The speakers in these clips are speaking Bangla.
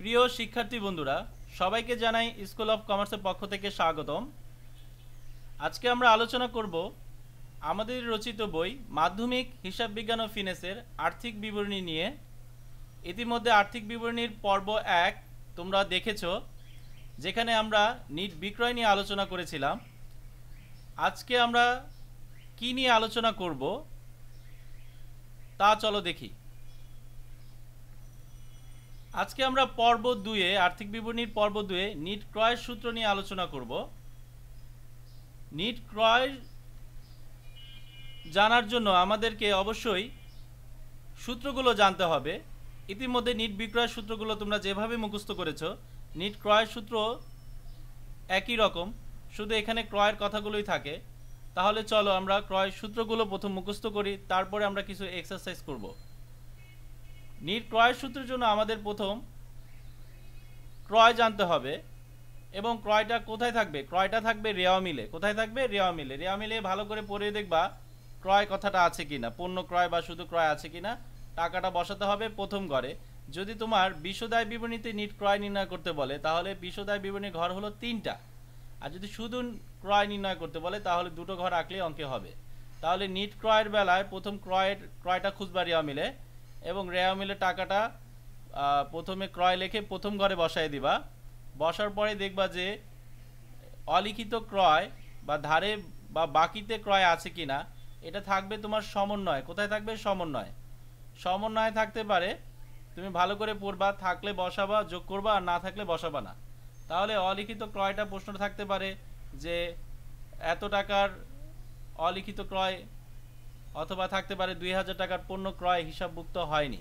প্রিয় শিক্ষার্থী বন্ধুরা সবাইকে জানাই স্কুল অফ কমার্সের পক্ষ থেকে স্বাগতম আজকে আমরা আলোচনা করব আমাদের রচিত বই মাধ্যমিক হিসাব বিজ্ঞান ও ফিনেসের আর্থিক বিবরণী নিয়ে ইতিমধ্যে আর্থিক বিবরণীর পর্ব এক তোমরা দেখেছ যেখানে আমরা নিট বিক্রয় নিয়ে আলোচনা করেছিলাম আজকে আমরা কী নিয়ে আলোচনা করব তা চলো দেখি আজকে আমরা পর্ব দুয়ে আর্থিক বিবরণীর পর্ব দুয়ে নিট ক্রয়ের সূত্র নিয়ে আলোচনা করব নিট ক্রয় জানার জন্য আমাদেরকে অবশ্যই সূত্রগুলো জানতে হবে ইতিমধ্যে নিট বিক্রয়ের সূত্রগুলো তোমরা যেভাবে মুখস্থ করেছ নিট ক্রয়ের সূত্র একই রকম শুধু এখানে ক্রয়ের কথাগুলোই থাকে তাহলে চলো আমরা ক্রয় সূত্রগুলো প্রথম মুখস্থ করি তারপরে আমরা কিছু এক্সারসাইজ করবো নির ক্রয় সূত্রের জন্য আমাদের প্রথম ক্রয় জানতে হবে এবং ক্রয়টা কোথায় থাকবে ক্রয়টা থাকবে রেওয়া মিলে কোথায় থাকবে রেওয়া মিলে রেওয়া মিলে ভালো করে পড়ে দেখবা ক্রয় কথাটা আছে কিনা পণ্য ক্রয় বা শুধু ক্রয় আছে কিনা টাকাটা বসাতে হবে প্রথম ঘরে যদি তোমার বিশ্বদায় বিবরণীতে নিট ক্রয় নির্ণয় করতে বলে তাহলে বিশ্বদায় বিবরণী ঘর হলো তিনটা আর যদি শুধু ক্রয় নির্ণয় করতে বলে তাহলে দুটো ঘর আঁকলে অঙ্কে হবে তাহলে নিট ক্রয়ের বেলায় প্রথম ক্রয়ের ক্রয়টা খুঁজবার রেওয়া মিলে এবং রেয়া মিলে টাকাটা প্রথমে ক্রয় লেখে প্রথম ঘরে বসায় দিবা বসার পরে দেখবা যে অলিখিত ক্রয় বা ধারে বা বাকিতে ক্রয় আছে কি না এটা থাকবে তোমার সমন্বয় কোথায় থাকবে সমন্বয় সমন্বয় থাকতে পারে তুমি ভালো করে পড়বা থাকলে বসাবা যোগ করবা আর না থাকলে বসাবা না তাহলে অলিখিত ক্রয়টা প্রশ্ন থাকতে পারে যে এত টাকার অলিখিত ক্রয় অথবা থাকতে পারে দুই হাজার টাকার পণ্য ক্রয় হিসাবভুক্ত হয়নি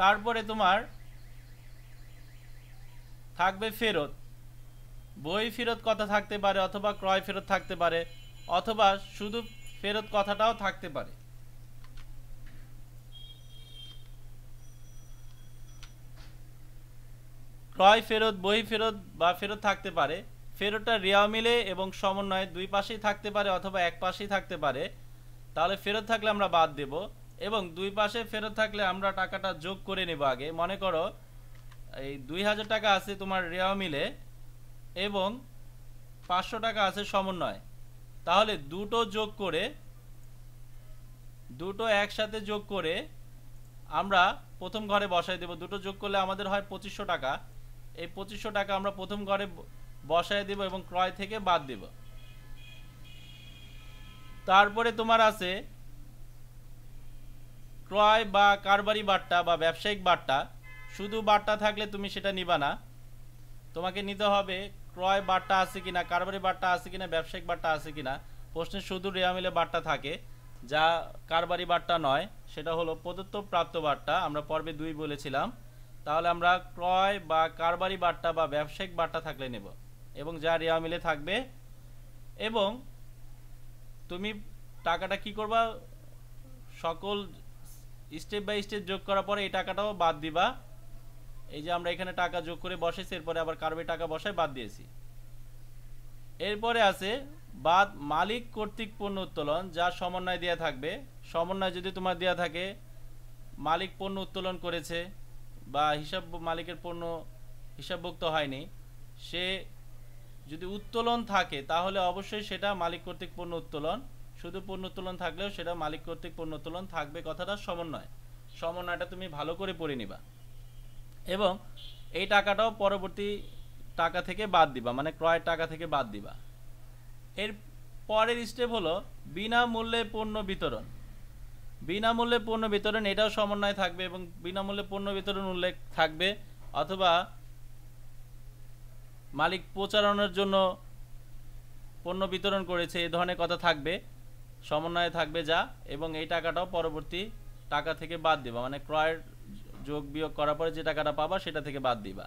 তারপরে তোমার থাকবে ফেরত বই ফেরত কথা থাকতে পারে অথবা ক্রয় ফেরত থাকতে পারে অথবা শুধু ফেরত কথাটাও থাকতে পারে ক্রয় ফেরত বই ফেরত বা ফেরত থাকতে পারে ফেরতটা রেয়া মিলে এবং সমন্বয়ে দুই পাশেই থাকতে পারে অথবা এক পাশেই থাকতে পারে তাহলে ফেরত থাকলে আমরা বাদ দেব এবং দুই পাশে ফেরত থাকলে আমরা টাকাটা যোগ করে নেব আগে মনে করো এই দুই হাজার টাকা আছে তোমার রেয়া মিলে এবং পাঁচশো টাকা আছে সমন্বয় তাহলে দুটো যোগ করে দুটো একসাথে যোগ করে আমরা প্রথম ঘরে বসাই দেব দুটো যোগ করলে আমাদের হয় পঁচিশশো টাকা এই পঁচিশশো টাকা আমরা প্রথম ঘরে বসায় দিব এবং ক্রয় থেকে বাদ দিব তারপরে তোমার আছে ক্রয় বা কারবারি বার্তা বা ব্যবসায়িক বার্তা শুধু বার্তা থাকলে তুমি সেটা নিবা না তোমাকে নিতে হবে ক্রয় বার্তা আছে কিনা কারবারি বার্তা আছে কিনা ব্যবসায়িক বার্তা আছে কিনা প্রশ্নে শুধু রেয়ামিলে বার্তা থাকে যা কারবারি বার্তা নয় সেটা হলো প্রদত্ত প্রাপ্ত বার্তা আমরা পর্বে দুই বলেছিলাম তাহলে আমরা ক্রয় বা কারবারি বার্তা বা ব্যবসায়িক বার্তা থাকলে নেব এবং যা রেওয়া মিলে থাকবে এবং তুমি টাকাটা কি করবা সকল স্টেপ বাই স্টেপ যোগ করার পরে এই টাকাটাও বাদ দিবা এই যে আমরা এখানে টাকা যোগ করে বসেছি এরপরে আবার কারবে টাকা বসায় বাদ দিয়েছি এরপরে আছে বাদ মালিক কর্তৃক পণ্য উত্তোলন যা সমন্বয় দেওয়া থাকবে সমন্বয় যদি তোমার দেওয়া থাকে মালিক পণ্য উত্তোলন করেছে বা হিসাব মালিকের পণ্য হিসাবভুক্ত হয়নি সে যদি উত্তোলন থাকে তাহলে অবশ্যই সেটা মালিক কর্তৃক পণ্য উত্তোলন শুধু পণ্য উত্তোলন থাকলেও সেটা মালিক কর্তৃক পণ্য উত্তোলন থাকবে কথাটা সমন্বয় সমন্বয়টা তুমি ভালো করে পড়ে নিবা এবং এই টাকাটাও পরবর্তী টাকা থেকে বাদ দিবা মানে ক্রয়ের টাকা থেকে বাদ দিবা এর পরের স্টেপ হলো বিনামূল্যে পণ্য বিতরণ বিনামূল্যে পণ্য বিতরণ এটাও সমন্বয় থাকবে এবং বিনামূল্যে পণ্য বিতরণ উল্লেখ থাকবে অথবা মালিক প্রচারণের জন্য পণ্য বিতরণ করেছে এ ধরনের কথা থাকবে সমন্বয়ে থাকবে যা এবং এই টাকাটাও পরবর্তী টাকা থেকে বাদ দিবা মানে ক্রয়ের যোগ বিয়োগ করার পরে যে টাকাটা পাবা সেটা থেকে বাদ দিবা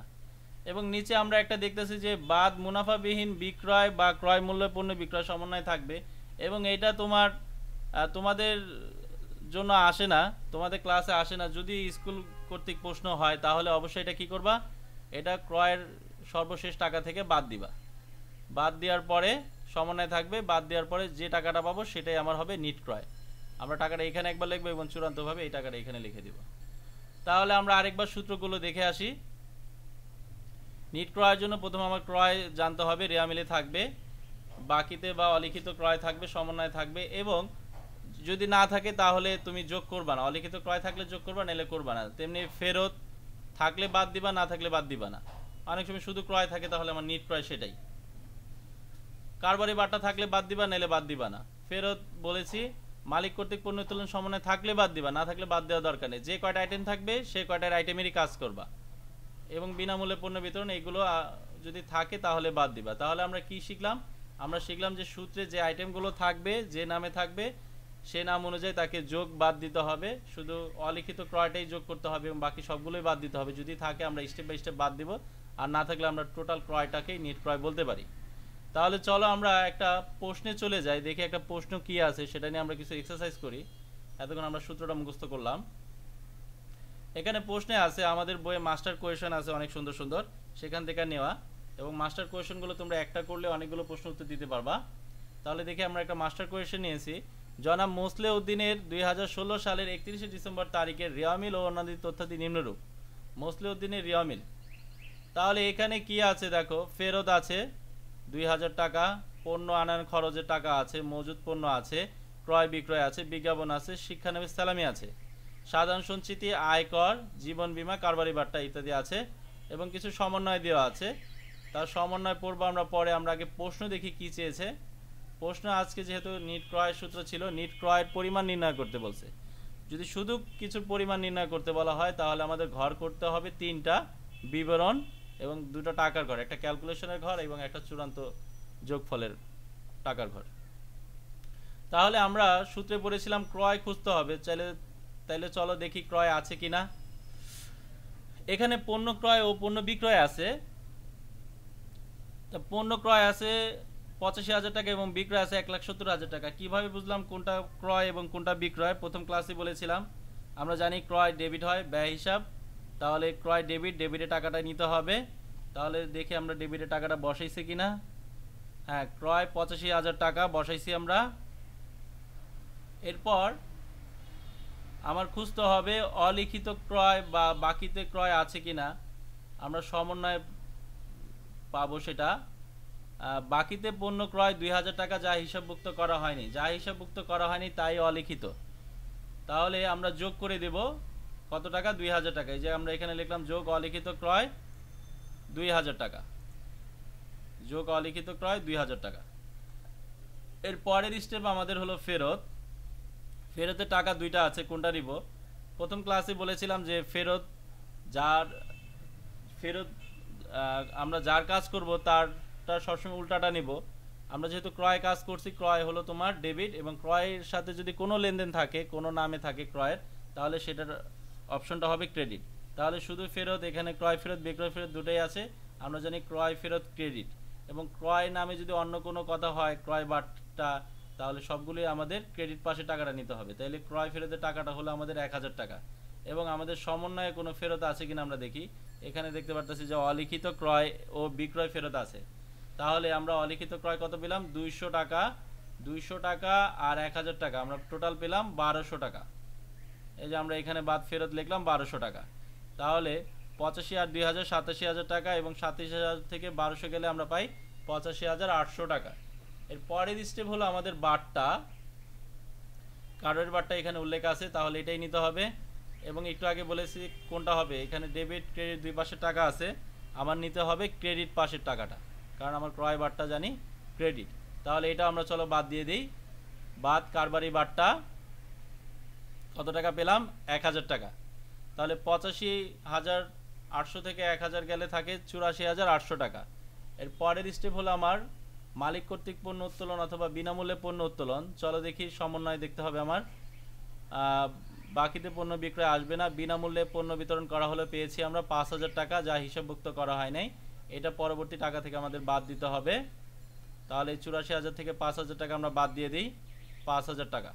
এবং নিচে আমরা একটা দেখতেছি যে বাদ মুনাফাবিহীন বিক্রয় বা ক্রয় মূল্য পণ্য বিক্রয় সমন্বয় থাকবে এবং এটা তোমার তোমাদের জন্য আসে না তোমাদের ক্লাসে আসে না যদি স্কুল কর্তৃক প্রশ্ন হয় তাহলে অবশ্যই এটা কি করবা এটা ক্রয়ের সর্বশেষ টাকা থেকে বাদ দিবা বাদ দেওয়ার পরে সমন্বয় থাকবে বাদ দেওয়ার পরে যে টাকাটা পাবো সেটাই আমার হবে নিট ক্রয় আমরা টাকাটা এখানে একবার লিখবো এবং চূড়ান্তভাবে এই টাকাটা এখানে লিখে দিব তাহলে আমরা আরেকবার সূত্রগুলো দেখে আসি নিট ক্রয়ের জন্য প্রথম আমার ক্রয় জানতে হবে রেয়ামিলে থাকবে বাকিতে বা অলিখিত ক্রয় থাকবে সমন্বয় থাকবে এবং যদি না থাকে তাহলে তুমি যোগ করবা না অলিখিত ক্রয় থাকলে যোগ করবা না নাহলে করবা না তেমনি ফেরত থাকলে বাদ দিবা না থাকলে বাদ দিবা না অনেক সময় শুধু ক্রয় থাকে তাহলে আমার নিট ক্রয় সেটাই কারবারি বাটা থাকলে বাদ দিবা নাইলে বাদ দিবা না ফেরত বলেছি মালিক কর্তৃক পণ্য উত্তোলন সমন্বয় থাকলে বাদ দিবা না থাকলে বাদ দেওয়া দরকার নেই যে কয়টা আইটেম থাকবে সে কয়টার আইটেমেরই কাজ করবা এবং বিনামূল্যে পণ্য বিতরণ এইগুলো যদি থাকে তাহলে বাদ দিবা তাহলে আমরা কি শিখলাম আমরা শিখলাম যে সূত্রে যে আইটেমগুলো থাকবে যে নামে থাকবে সে নাম অনুযায়ী তাকে যোগ বাদ দিতে হবে শুধু অলিখিত ক্রয়টাই যোগ করতে হবে এবং বাকি সবগুলোই বাদ দিতে হবে যদি থাকে আমরা স্টেপ বাই স্টেপ বাদ দিব আর না থাকলে আমরা টোটাল ক্রয়টাকেই নেট ক্রয় বলতে পারি তাহলে চলো আমরা একটা প্রশ্নে চলে যাই দেখি একটা প্রশ্ন কি আছে সেটা নিয়ে আমরা কিছু এক্সারসাইজ করি এতক্ষণ আমরা সূত্রটা মুখস্থ করলাম এখানে প্রশ্নে আছে আমাদের বইয়ে মাস্টার কোয়েশন আছে অনেক সুন্দর সুন্দর সেখান থেকে নেওয়া এবং মাস্টার কোয়েশনগুলো তোমরা একটা করলে অনেকগুলো প্রশ্ন উত্তর দিতে পারবা তাহলে দেখি আমরা একটা মাস্টার কোয়েশন নিয়েছি জনাব মোসলে উদ্দিনের দুই সালের একত্রিশে ডিসেম্বর তারিখের রিয়ামিল ও অন্যান্য তথ্যাদি নিম্নরূপ মোসলে উদ্দিনের রিয়ামিল তাহলে এখানে কি আছে দেখো ফেরত আছে দুই হাজার টাকা পণ্য আনার খরচের টাকা আছে মজুদ পণ্য আছে ক্রয় বিক্রয় আছে বিজ্ঞাপন আছে শিক্ষানবী সালামি আছে সাধারণ সঞ্চিতি আয়কর জীবন বীমা কারবারি বার্তা ইত্যাদি আছে এবং কিছু সমন্বয় দেওয়া আছে তার সমন্বয় পড়ব আমরা পরে আমরা আগে প্রশ্ন দেখি কি চেয়েছে প্রশ্ন আজকে যেহেতু নিট ক্রয়ের সূত্র ছিল নিট ক্রয়ের পরিমাণ নির্ণয় করতে বলছে যদি শুধু কিছু পরিমাণ নির্ণয় করতে বলা হয় তাহলে আমাদের ঘর করতে হবে তিনটা বিবরণ এবং দুটো টাকার ঘর একটা ক্যালকুলেশনের ঘর এবং একটা চূড়ান্ত যোগফলের টাকার ঘর তাহলে আমরা সূত্রে পড়েছিলাম ক্রয় খুঁজতে হবে চাইলে তাইলে চলো দেখি ক্রয় আছে কি না এখানে পণ্য ক্রয় ও পণ্য বিক্রয় আছে পণ্য ক্রয় আছে পঁচাশি হাজার টাকা এবং বিক্রয় আছে এক লাখ সত্তর হাজার টাকা কীভাবে বুঝলাম কোনটা ক্রয় এবং কোনটা বিক্রয় প্রথম ক্লাসে বলেছিলাম আমরা জানি ক্রয় ডেবিট হয় ব্যয় হিসাব তাহলে ক্রয় ডেবিট ডেবিটে টাকাটা নিতে হবে তাহলে দেখি আমরা ডেবিটে টাকাটা বসাইছি কি না হ্যাঁ ক্রয় পঁচাশি হাজার টাকা বসাইছি আমরা এরপর আমার খুঁজতে হবে অলিখিত ক্রয় বা বাকিতে ক্রয় আছে কি না আমরা সমন্বয় পাবো সেটা বাকিতে পণ্য ক্রয় দুই হাজার টাকা যা হিসাবভুক্ত করা হয়নি যা হিসাবভুক্ত করা হয়নি তাই অলিখিত তাহলে আমরা যোগ করে দেবো কত টাকা দুই হাজার টাকা এই যে আমরা এখানে লিখলাম যোগ অলিখিত ক্রয় দুই হাজার টাকা যোগ অলিখিত ক্রয় দুই হাজার টাকা এর পরের স্টেপ আমাদের হলো ফেরত ফেরতের টাকা দুইটা আছে কোনটা নিব প্রথম ক্লাসে বলেছিলাম যে ফেরত যার ফেরত আমরা যার কাজ করব তারটা সবসময় উল্টাটা নিব আমরা যেহেতু ক্রয় কাজ করছি ক্রয় হলো তোমার ডেবিট এবং ক্রয়ের সাথে যদি কোনো লেনদেন থাকে কোনো নামে থাকে ক্রয়ের তাহলে সেটার অপশনটা হবে ক্রেডিট তাহলে শুধু ফেরত এখানে ক্রয় ফেরত বিক্রয় ফেরত দুটোই আছে আমরা জানি ক্রয় ফেরত ক্রেডিট এবং ক্রয় নামে যদি অন্য কোনো কথা হয় ক্রয় বার্তা তাহলে সবগুলোই আমাদের ক্রেডিট পাশে টাকাটা নিতে হবে তাহলে ক্রয় ফেরতের টাকাটা হলো আমাদের এক হাজার টাকা এবং আমাদের সমন্বয়ে কোনো ফেরত আছে কিনা আমরা দেখি এখানে দেখতে পারতেছি যে অলিখিত ক্রয় ও বিক্রয় ফেরত আছে তাহলে আমরা অলিখিত ক্রয় কত পেলাম দুইশো টাকা দুইশো টাকা আর এক হাজার টাকা আমরা টোটাল পেলাম বারোশো টাকা এই যে আমরা এখানে বাদ ফেরত লিখলাম বারোশো টাকা তাহলে পঁচাশি আর দুই হাজার সাতাশি হাজার টাকা এবং সাতাশি হাজার থেকে বারোশো গেলে আমরা পাই পঁচাশি হাজার আটশো টাকা এর পরের স্টেপ হলো আমাদের বারটা কার্ডের বারটা এখানে উল্লেখ আছে তাহলে এটাই নিতে হবে এবং একটু আগে বলেছি কোনটা হবে এখানে ডেবিট ক্রেডিট দুই পাশের টাকা আছে আমার নিতে হবে ক্রেডিট পাশের টাকাটা কারণ আমার ক্রয় বারটা জানি ক্রেডিট তাহলে এটা আমরা চলো বাদ দিয়ে দিই বাদ কারবারি বারটা কত টাকা পেলাম এক হাজার টাকা তাহলে পঁচাশি হাজার আটশো থেকে এক হাজার গেলে থাকে চুরাশি হাজার আটশো টাকা এর পরের স্টেপ হলো আমার মালিক কর্তৃক পণ্য উত্তোলন অথবা বিনামূল্যে পণ্য উত্তোলন চলো দেখি সমন্বয় দেখতে হবে আমার বাকিতে পণ্য বিক্রয় আসবে না বিনামূল্যে পণ্য বিতরণ করা হলে পেয়েছি আমরা পাঁচ হাজার টাকা যা হিসাবভুক্ত করা হয় নাই এটা পরবর্তী টাকা থেকে আমাদের বাদ দিতে হবে তাহলে চুরাশি হাজার থেকে পাঁচ হাজার টাকা আমরা বাদ দিয়ে দিই পাঁচ হাজার টাকা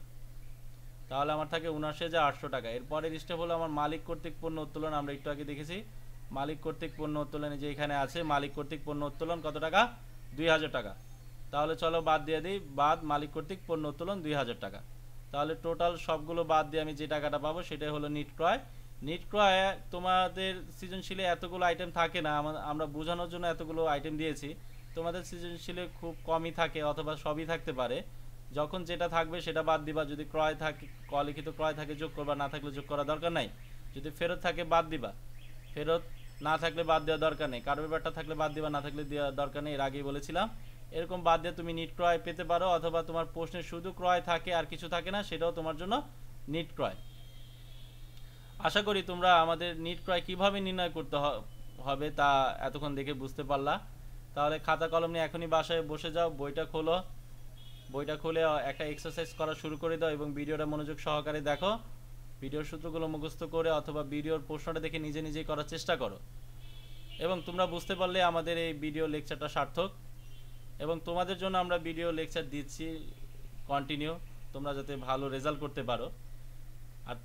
তাহলে আমার থাকে উনাশি হাজার আটশো টাকা এরপরের স্টেপ হলো আমার মালিক কর্তৃক পণ্য উত্তোলন আমরা একটু আগে দেখেছি মালিক কর্তৃক পণ্য উত্তোলনে যে এখানে আছে মালিক কর্তৃক পণ্য উত্তোলন কত টাকা দুই হাজার টাকা তাহলে চলো বাদ দিয়ে দিই বাদ মালিক কর্তৃক পণ্য উত্তোলন দুই হাজার টাকা তাহলে টোটাল সবগুলো বাদ দিয়ে আমি যে টাকাটা পাবো সেটাই হলো নিট ক্রয় নিট ক্রয়ে তোমাদের সৃজনশীলে এতগুলো আইটেম থাকে না আমরা বোঝানোর জন্য এতগুলো আইটেম দিয়েছি তোমাদের সৃজনশীলে খুব কমই থাকে অথবা সবই থাকতে পারে যখন যেটা থাকবে সেটা বাদ দিবা যদি ক্রয় থাকে অলিখিত ক্রয় থাকে যোগ করবা না থাকলে যোগ করা দরকার নাই যদি ফেরত থাকে বাদ দিবা ফেরত না থাকলে বাদ দেওয়া দরকার নেই কারো ব্যাপারটা থাকলে বাদ দিবা না থাকলে দেওয়া দরকার নেই এর আগেই বলেছিলাম এরকম বাদ দিয়ে তুমি নিট ক্রয় পেতে পারো অথবা তোমার প্রশ্নে শুধু ক্রয় থাকে আর কিছু থাকে না সেটাও তোমার জন্য নিট ক্রয় আশা করি তোমরা আমাদের নিট ক্রয় কিভাবে নির্ণয় করতে হবে তা এতক্ষণ দেখে বুঝতে পারলা তাহলে খাতা কলম নিয়ে এখনই বাসায় বসে যাও বইটা খোলো বইটা খুলে একটা এক্সারসাইজ করা শুরু করে দাও এবং ভিডিওটা মনোযোগ সহকারে দেখো ভিডিওর সূত্রগুলো মুখস্থ করে অথবা ভিডিওর প্রশ্নটা দেখে নিজে নিজেই করার চেষ্টা করো এবং তোমরা বুঝতে পারলে আমাদের এই ভিডিও লেকচারটা সার্থক এবং তোমাদের জন্য আমরা ভিডিও লেকচার দিচ্ছি কন্টিনিউ তোমরা যাতে ভালো রেজাল্ট করতে পারো আর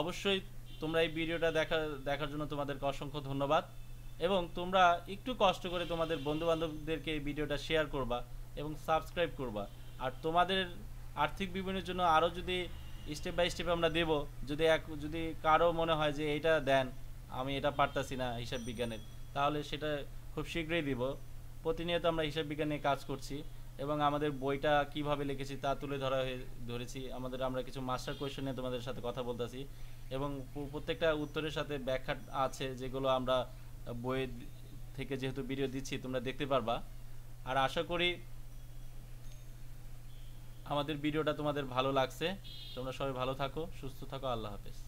অবশ্যই তোমরা এই ভিডিওটা দেখা দেখার জন্য তোমাদেরকে অসংখ্য ধন্যবাদ এবং তোমরা একটু কষ্ট করে তোমাদের বন্ধুবান্ধবদেরকে এই ভিডিওটা শেয়ার করবা এবং সাবস্ক্রাইব করবা আর তোমাদের আর্থিক বিবরণের জন্য আরও যদি স্টেপ বাই স্টেপ আমরা দেব যদি এক যদি কারো মনে হয় যে এটা দেন আমি এটা পারতাছি না হিসাব বিজ্ঞানের তাহলে সেটা খুব শীঘ্রই দিব প্রতিনিয়ত আমরা হিসাব বিজ্ঞান নিয়ে কাজ করছি এবং আমাদের বইটা কিভাবে লিখেছি তা তুলে ধরা হয়ে ধরেছি আমাদের আমরা কিছু মাস্টার কোয়েশন নিয়ে তোমাদের সাথে কথা বলতেছি এবং প্রত্যেকটা উত্তরের সাথে ব্যাখ্যা আছে যেগুলো আমরা বই থেকে যেহেতু ভিডিও দিচ্ছি তোমরা দেখতে পারবা আর আশা করি আমাদের ভিডিওটা তোমাদের ভালো লাগছে তোমরা সবাই ভালো থাকো সুস্থ থাকো আল্লাহ হাফেজ